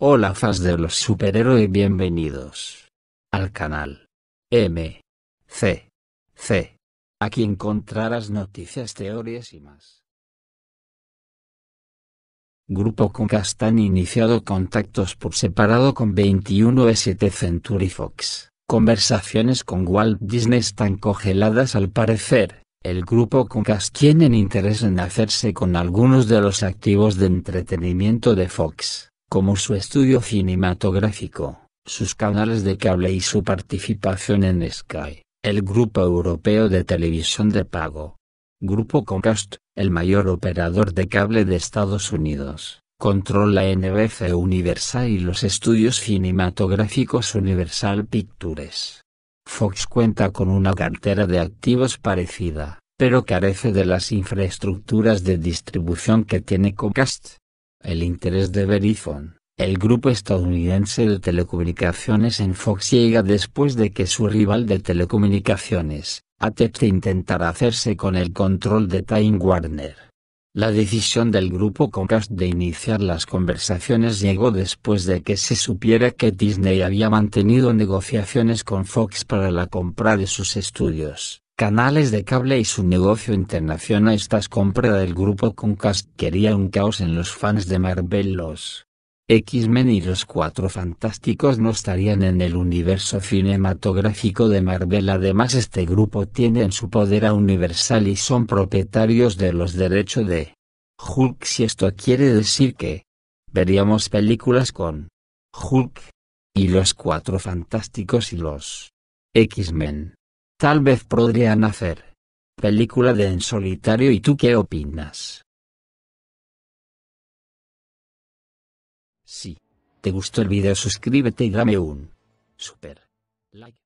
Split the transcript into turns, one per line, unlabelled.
Hola fans de los superhéroes, bienvenidos al canal M C C. Aquí encontrarás noticias, teorías y más. Grupo han iniciado contactos por separado con 21 ST Century Fox. Conversaciones con Walt Disney están congeladas al parecer. El grupo Concast tienen interés en hacerse con algunos de los activos de entretenimiento de Fox como su estudio cinematográfico, sus canales de cable y su participación en Sky, el grupo europeo de televisión de pago. Grupo Comcast, el mayor operador de cable de Estados Unidos, controla NBC Universal y los estudios cinematográficos Universal Pictures. Fox cuenta con una cartera de activos parecida, pero carece de las infraestructuras de distribución que tiene Comcast. El interés de Verizon, el grupo estadounidense de telecomunicaciones en Fox llega después de que su rival de telecomunicaciones, AT&T intentara hacerse con el control de Time Warner. La decisión del grupo Comcast de iniciar las conversaciones llegó después de que se supiera que Disney había mantenido negociaciones con Fox para la compra de sus estudios canales de cable y su negocio internacional estas compra del grupo Comcast quería un caos en los fans de Marvel los X-Men y los Cuatro Fantásticos no estarían en el universo cinematográfico de Marvel además este grupo tiene en su poder a Universal y son propietarios de los derechos de Hulk si esto quiere decir que veríamos películas con Hulk y los Cuatro Fantásticos y
los X-Men. Tal vez podrían hacer. Película de En solitario y tú qué opinas. Si te gustó el video suscríbete y dame un super like.